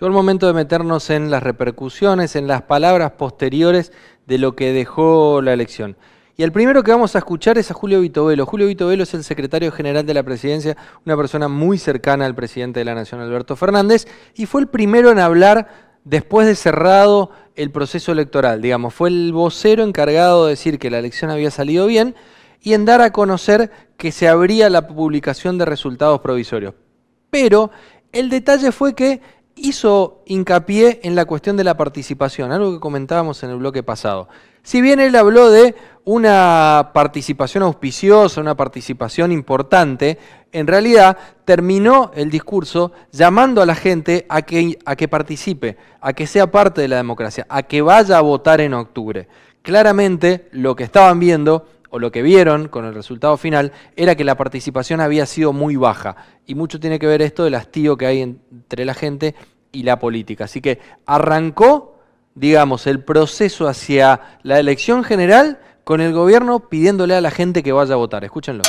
Llegó el momento de meternos en las repercusiones, en las palabras posteriores de lo que dejó la elección. Y el primero que vamos a escuchar es a Julio Vitovelo. Julio Vitovelo es el secretario general de la presidencia, una persona muy cercana al presidente de la Nación, Alberto Fernández, y fue el primero en hablar después de cerrado el proceso electoral. Digamos, fue el vocero encargado de decir que la elección había salido bien y en dar a conocer que se abría la publicación de resultados provisorios. Pero el detalle fue que hizo hincapié en la cuestión de la participación, algo que comentábamos en el bloque pasado. Si bien él habló de una participación auspiciosa, una participación importante, en realidad terminó el discurso llamando a la gente a que, a que participe, a que sea parte de la democracia, a que vaya a votar en octubre. Claramente lo que estaban viendo o lo que vieron con el resultado final era que la participación había sido muy baja y mucho tiene que ver esto del hastío que hay entre la gente y la política. Así que arrancó, digamos, el proceso hacia la elección general con el gobierno pidiéndole a la gente que vaya a votar. Escúchenlo.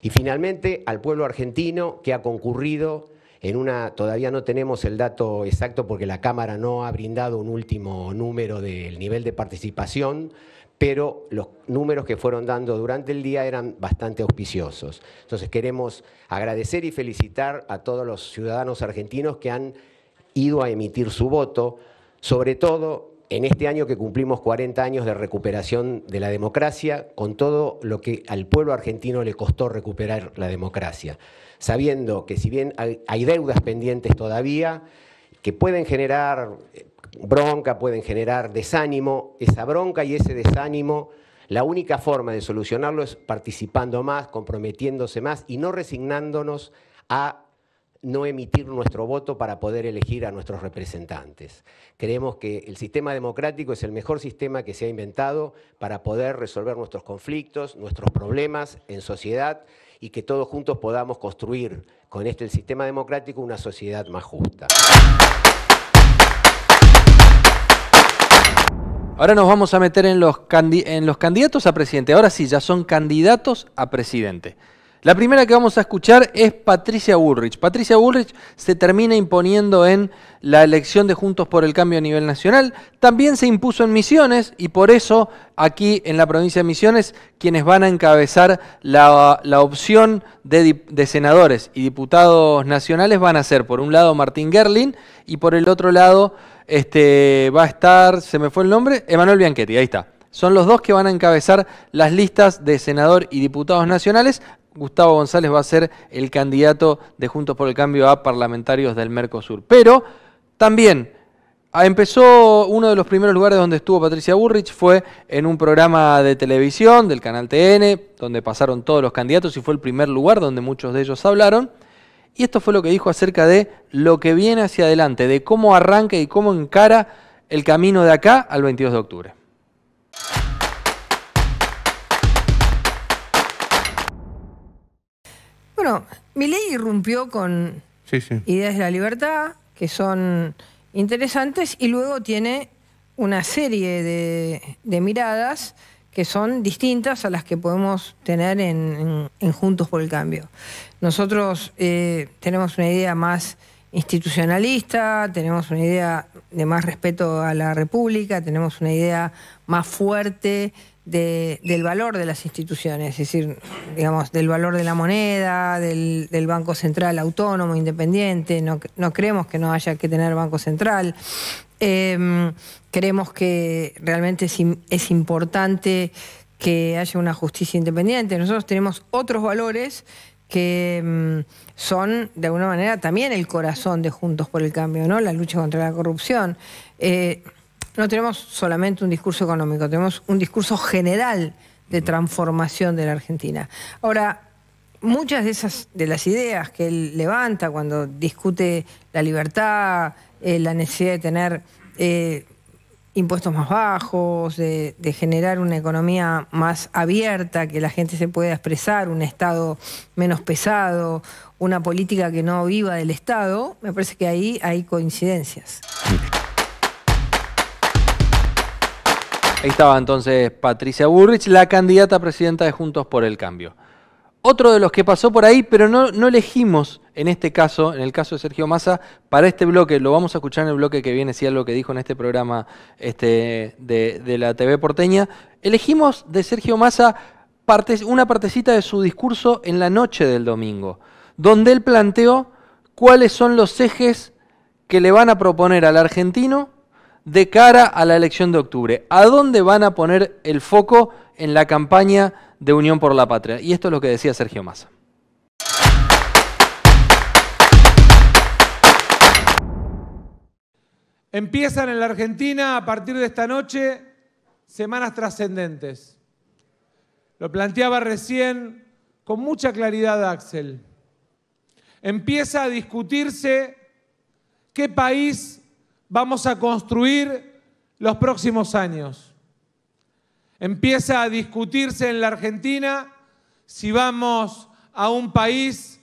Y finalmente al pueblo argentino que ha concurrido en una, todavía no tenemos el dato exacto porque la Cámara no ha brindado un último número del nivel de participación, pero los números que fueron dando durante el día eran bastante auspiciosos. Entonces queremos agradecer y felicitar a todos los ciudadanos argentinos que han ido a emitir su voto, sobre todo en este año que cumplimos 40 años de recuperación de la democracia, con todo lo que al pueblo argentino le costó recuperar la democracia, sabiendo que si bien hay, deudas pendientes todavía, que pueden generar bronca, pueden generar desánimo. Esa bronca y ese desánimo, la única forma de solucionarlo es participando más, comprometiéndose más y no resignándonos a no emitir nuestro voto para poder elegir a nuestros representantes. Creemos que el sistema democrático es el mejor sistema que se ha inventado para poder resolver nuestros conflictos, nuestros problemas en sociedad y que todos juntos podamos construir con este sistema democrático una sociedad más justa. Ahora nos vamos a meter en los, en los candidatos a presidente. Ahora sí, ya son candidatos a presidente. La primera que vamos a escuchar es Patricia Bullrich. Patricia Bullrich se termina imponiendo en la elección de Juntos por el Cambio a nivel nacional. También se impuso en Misiones y por eso aquí en la provincia de Misiones quienes van a encabezar la, opción de, de, senadores y diputados nacionales van a ser por un lado Martín Gerlin y por el otro lado este, va a estar, se me fue el nombre, Emanuel Bianchetti, ahí está. Son los dos que van a encabezar las listas de senador y diputados nacionales. Gustavo González va a ser el candidato de Juntos por el Cambio a parlamentarios del Mercosur. Pero también ah, empezó uno de los primeros lugares donde estuvo Patricia Burrich, fue en un programa de televisión del canal TN, donde pasaron todos los candidatos y fue el primer lugar donde muchos de ellos hablaron. Y esto fue lo que dijo acerca de lo que viene hacia adelante, de cómo arranca y cómo encara el camino de acá al 22 de octubre. Bueno, Milei irrumpió con ideas de la libertad que son interesantes y luego tiene una serie de miradas que son distintas a las que podemos tener en, Juntos por el Cambio. Nosotros eh, tenemos una idea más institucionalista, tenemos una idea de más respeto a la República, tenemos una idea más fuerte del valor de las instituciones, es decir, digamos, del valor de la moneda, del, Banco Central autónomo, independiente. No, creemos que no haya que tener Banco Central. Em, creemos que realmente es, importante que haya una justicia independiente. Nosotros tenemos otros valores que em, son de alguna manera también el corazón de Juntos por el Cambio, ¿no? La lucha contra la corrupción. Eh, no tenemos solamente un discurso económico, tenemos un discurso general de transformación de la Argentina. Ahora, muchas de esas de las ideas que él levanta cuando discute la libertad, eh, la necesidad de tener eh, impuestos más bajos, de, generar una economía más abierta, que la gente se pueda expresar, un Estado menos pesado, una política que no viva del Estado, me parece que ahí hay coincidencias. Ahí estaba entonces Patricia Burrich, la candidata a presidenta de Juntos por el Cambio. Otro de los que pasó por ahí, pero no, elegimos en este caso, en el caso de Sergio Massa, para este bloque, lo vamos a escuchar en el bloque que viene, si algo es que dijo en este programa este, de, la TV porteña, elegimos de Sergio Massa una partecita de su discurso en la noche del domingo, donde él planteó cuáles son los ejes que le van a proponer al argentino de cara a la elección de octubre? ¿A dónde van a poner el foco en la campaña de Unión por la Patria? Y esto es lo que decía Sergio Massa. Empiezan en la Argentina a partir de esta noche semanas trascendentes. Lo planteaba recién con mucha claridad Axel. Empieza a discutirse qué país vamos a construir los próximos años. Empieza a discutirse en la Argentina si vamos a un país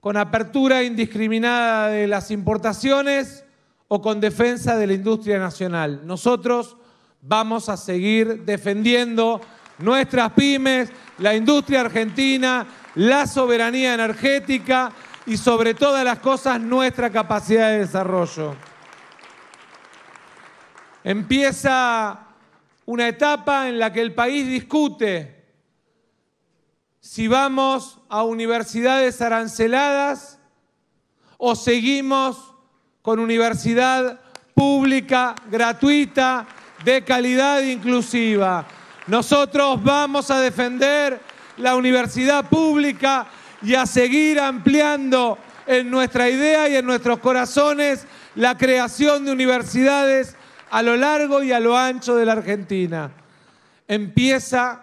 con apertura indiscriminada de las importaciones o con defensa de la industria nacional. Nosotros vamos a seguir defendiendo nuestras pymes, la industria argentina, la soberanía energética y sobre todas las cosas nuestra capacidad de desarrollo. Empieza una etapa en la que el país discute si vamos a universidades aranceladas o seguimos con universidad pública, gratuita, de calidad inclusiva. Nosotros vamos a defender la universidad pública y a seguir ampliando en nuestra idea y en nuestros corazones la creación de universidades a lo largo y a lo ancho de la Argentina. Empieza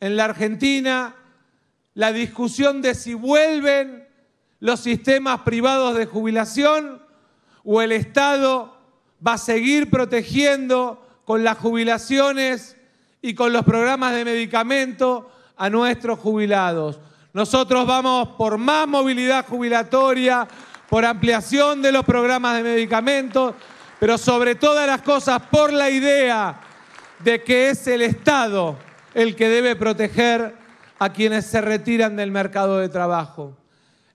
en la Argentina la discusión de si vuelven los sistemas privados de jubilación o el Estado va a seguir protegiendo con las jubilaciones y con los programas de medicamento a nuestros jubilados. Nosotros vamos por más movilidad jubilatoria, por ampliación de los programas de medicamentos, pero sobre todas las cosas por la idea de que es el Estado el que debe proteger a quienes se retiran del mercado de trabajo.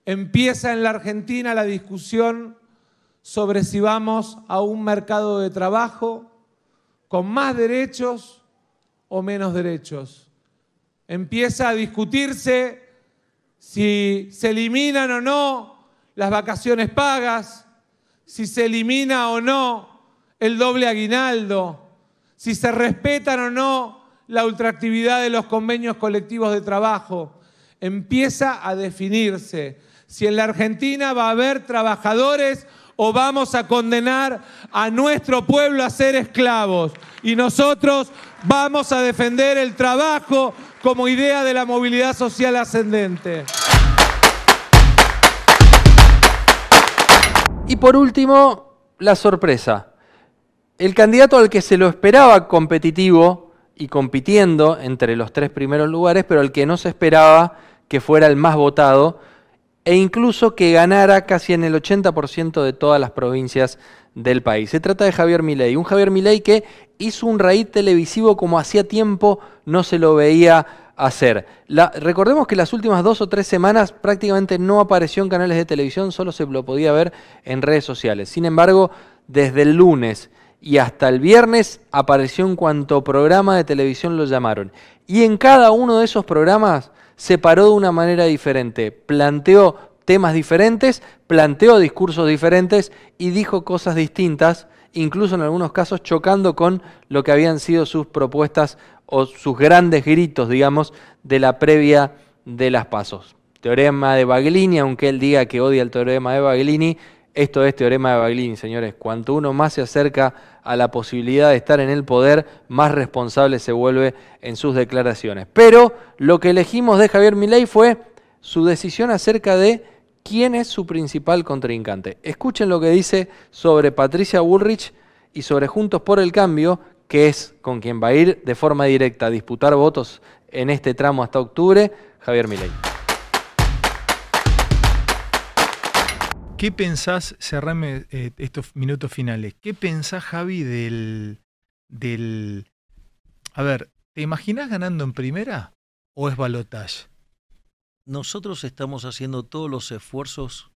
Empieza en la Argentina la discusión sobre si vamos a un mercado de trabajo con más derechos o menos derechos. Empieza a discutirse si se eliminan o no las vacaciones pagas, si se elimina o no el doble aguinaldo, si se respetan o no la ultraactividad de los convenios colectivos de trabajo. Empieza a definirse si en la Argentina va a haber trabajadores o vamos a condenar a nuestro pueblo a ser esclavos. Y nosotros vamos a defender el trabajo como idea de la movilidad social ascendente. Y por último, la sorpresa. El candidato al que se lo esperaba competitivo y compitiendo entre los tres primeros lugares, pero al que no se esperaba que fuera el más votado e incluso que ganara casi en el 80% de todas las provincias del país. Se trata de Javier Milei, un Javier Milei que hizo un raíz televisivo como hacía tiempo no se lo veía hacer. recordemos que las últimas dos o tres semanas prácticamente no apareció en canales de televisión, solo se lo podía ver en redes sociales. Sin embargo, desde el lunes y hasta el viernes apareció en cuanto programa de televisión lo llamaron. Y en cada uno de esos programas se paró de una manera diferente, planteó temas diferentes, planteó discursos diferentes y dijo cosas distintas, incluso en algunos casos chocando con lo que habían sido sus propuestas o sus grandes gritos, digamos, de la previa de las pasos. Teorema de Baglini, aunque él diga que odia el teorema de Baglini, esto es teorema de Baglini, señores. Cuanto uno más se acerca a la posibilidad de estar en el poder, más responsable se vuelve en sus declaraciones. Pero lo que elegimos de Javier Milei fue su decisión acerca de quién es su principal contrincante. Escuchen lo que dice sobre Patricia Bullrich y sobre Juntos por el Cambio, que es con quien va a ir de forma directa a disputar votos en este tramo hasta octubre, Javier Milei. ¿Qué pensás, cerrame eh, estos minutos finales, qué pensás, Javi, del, del... A ver, ¿te imaginás ganando en primera o es balotage? nosotros estamos haciendo todos los esfuerzos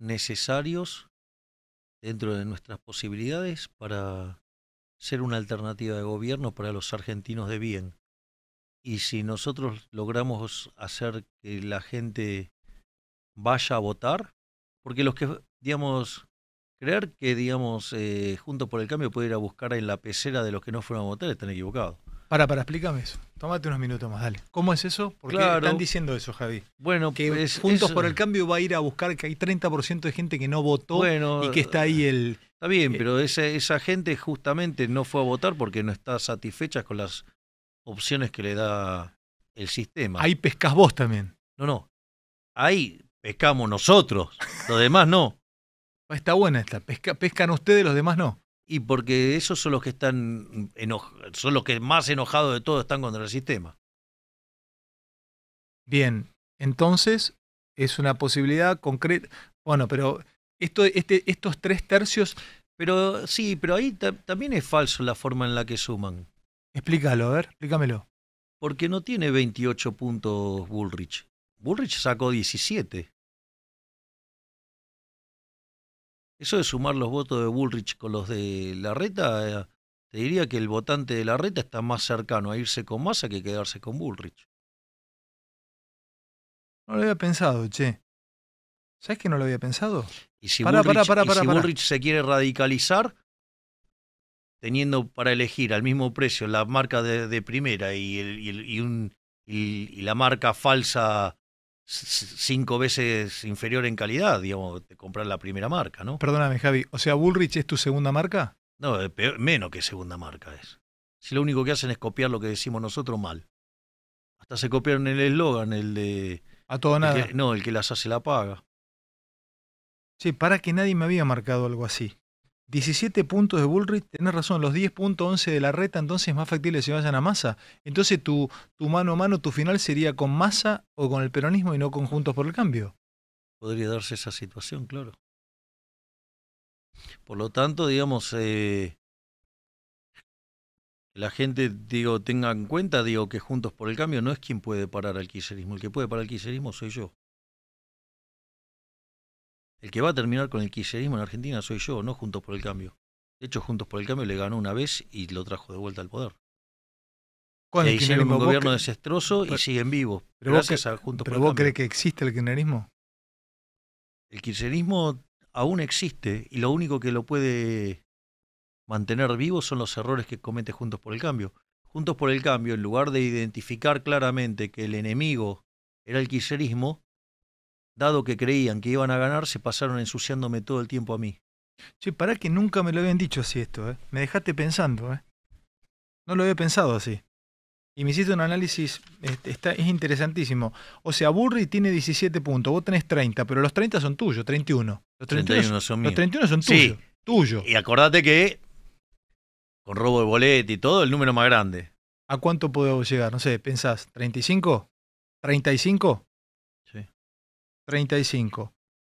necesarios dentro de nuestras posibilidades para ser una alternativa de gobierno para los argentinos de bien. Y si nosotros logramos hacer que la gente vaya a votar, porque los que, digamos, creer que, digamos, eh, junto por el Cambio puede ir a buscar en la pecera de los que no fueron a votar, están equivocados. Para, para, explícame eso. Tómate unos minutos más, dale. ¿Cómo es eso? ¿Por están diciendo eso, Javi? Bueno, que pues, es Juntos por el Cambio va a ir a buscar que hay 30% de gente que no votó y que está ahí eh, el. Está bien, eh, pero esa, esa gente justamente no fue a votar porque no está satisfecha con las opciones que le da el sistema. Ahí pescas vos también. No, no. Ahí pescamos nosotros. Los demás no. Está buena esta. pescan ustedes, los demás no. Y porque esos son los que están son los que más enojados de todos están contra el sistema. Bien, entonces es una posibilidad concreta. Bueno, pero este, estos tres tercios. Pero sí, pero ahí también es falso la forma en la que suman. Explícalo, a ver, explícamelo. Porque no tiene 28 puntos Bullrich. Bullrich sacó 17. Eso de sumar los votos de Bullrich con los de Larreta, Reta, eh, te diría que el votante de Larreta está más cercano a irse con Massa que quedarse con Bullrich. No lo había pensado, che. ¿Sabes que no lo había pensado? Y si, para Bullrich, se quiere radicalizar, teniendo para elegir al mismo precio la marca de, primera y, la marca falsa cinco veces inferior en calidad, digamos, de comprar la primera marca, ¿no? Perdóname, Javi, o sea, Bullrich es tu segunda marca? No, eh, menos que segunda marca es. Si lo único que hacen es copiar lo que decimos nosotros mal. Hasta se copiaron el eslogan, el de... A todo nada. no, el que las hace la paga. Sí, para que nadie me había marcado algo así. 17 puntos de Bullrich, tenés razón, los 10.11 de la reta, entonces es más factible que se vayan a masa. Entonces tu, tu mano a mano, tu final sería con masa o con el peronismo y no con Juntos por el Cambio. Podría darse esa situación, claro. Por lo tanto, digamos, eh, la gente digo, tenga en cuenta digo, que Juntos por el Cambio no es quien puede parar al kirchnerismo, el que puede parar al kirchnerismo soy yo. El que va a terminar con el kirchnerismo en Argentina soy yo, no Juntos por el Cambio. De hecho, Juntos por el Cambio le ganó una vez y lo trajo de vuelta al poder. Con el un gobierno desastroso y siguen vivos. Pero vos crees que existe el kirchnerismo? El kirchnerismo aún existe y lo único que lo puede mantener vivo son los errores que comete Juntos por el Cambio. Juntos por el Cambio, en lugar de identificar claramente que el enemigo era el kirchnerismo, dado que creían que iban a ganar, se pasaron ensuciándome todo el tiempo a mí. Sí, pará que nunca me lo habían dicho así esto, ¿eh? Me dejaste pensando, ¿eh? No lo había pensado así. Y me hiciste un análisis, este, está, es interesantísimo. O sea, Burry tiene 17 puntos, vos tenés 30, pero los 30 son tuyos, 31. Los 31, son míos. Los 31 son tuyos. Sí. Y acordate que con robo de boleto y todo, el número más grande. ¿A cuánto puedo llegar? No sé, ¿pensás? ¿35? ¿35? 35.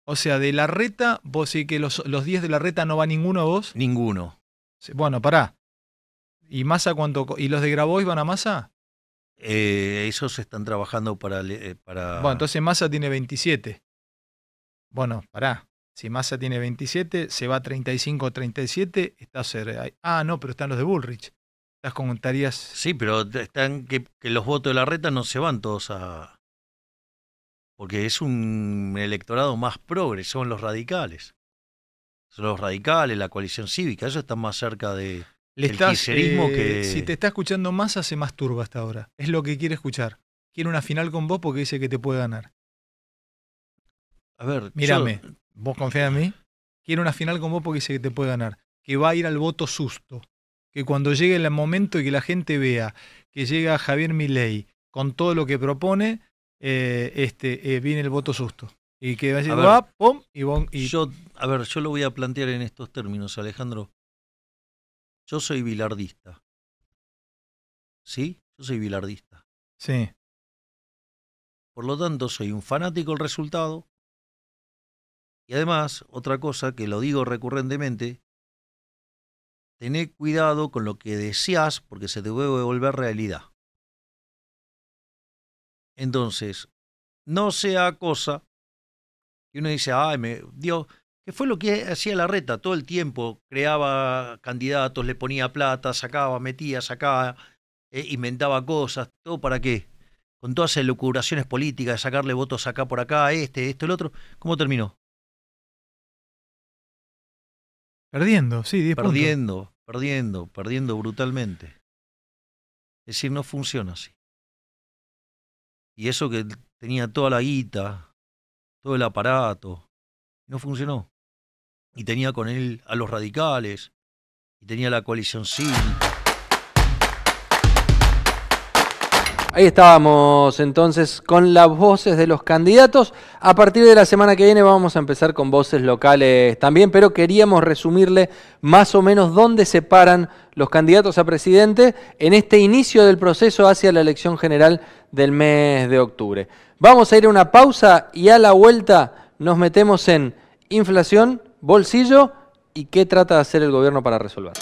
O sea, de la reta, vos decís que los, los 10 de la reta no va ninguno a vos. Ninguno. Bueno, pará. ¿Y masa cuánto? ¿Y los de Grabois van a masa? Eh, esos están trabajando para, eh, para. Bueno, entonces masa tiene 27. Bueno, pará. Si Massa tiene 27, se va 35 37, Ah, no, pero están los de Bullrich. Estás con Sí, pero están que, que los votos de la reta no se van todos a porque es un electorado más progre, son los radicales. Son los radicales, la coalición cívica, eso están más cerca de Le eh, que... Si te está escuchando más, hace más turba hasta ahora. Es lo que quiere escuchar. Quiere una final con vos porque dice que te puede ganar. A ver, mírame. ¿Vos confía en mí? Quiere una final con vos porque dice que te puede ganar. Que va a ir al voto susto. Que cuando llegue el momento y que la gente vea que llega Javier Milei con todo lo que propone, eh, este, eh, viene el voto susto. Y que va a decir, y, y Yo, a ver, yo lo voy a plantear en estos términos, Alejandro. Yo soy bilardista. ¿Sí? Yo soy bilardista. Sí. Por lo tanto, soy un fanático del resultado. Y además, otra cosa que lo digo recurrentemente, tené cuidado con lo que deseas porque se te a volver realidad. Entonces, no sea cosa que uno dice, ay, me, Dios, que fue lo que hacía la reta todo el tiempo, creaba candidatos, le ponía plata, sacaba, metía, sacaba, eh, inventaba cosas, todo para qué, con todas esas locuraciones políticas de sacarle votos acá por acá, este, esto, el otro, ¿cómo terminó? Perdiendo, sí, 10 Perdiendo, perdiendo, perdiendo brutalmente. Es decir, no funciona así. Y eso que tenía toda la guita, todo el aparato, no funcionó. Y tenía con él a los radicales, y tenía la coalición civil Ahí estábamos entonces con las voces de los candidatos. A partir de la semana que viene vamos a empezar con voces locales también, pero queríamos resumirle más o menos dónde se paran los candidatos a presidente en este inicio del proceso hacia la elección general del mes de octubre. Vamos a ir a una pausa y a la vuelta nos metemos en inflación, bolsillo y qué trata de hacer el gobierno para resolver.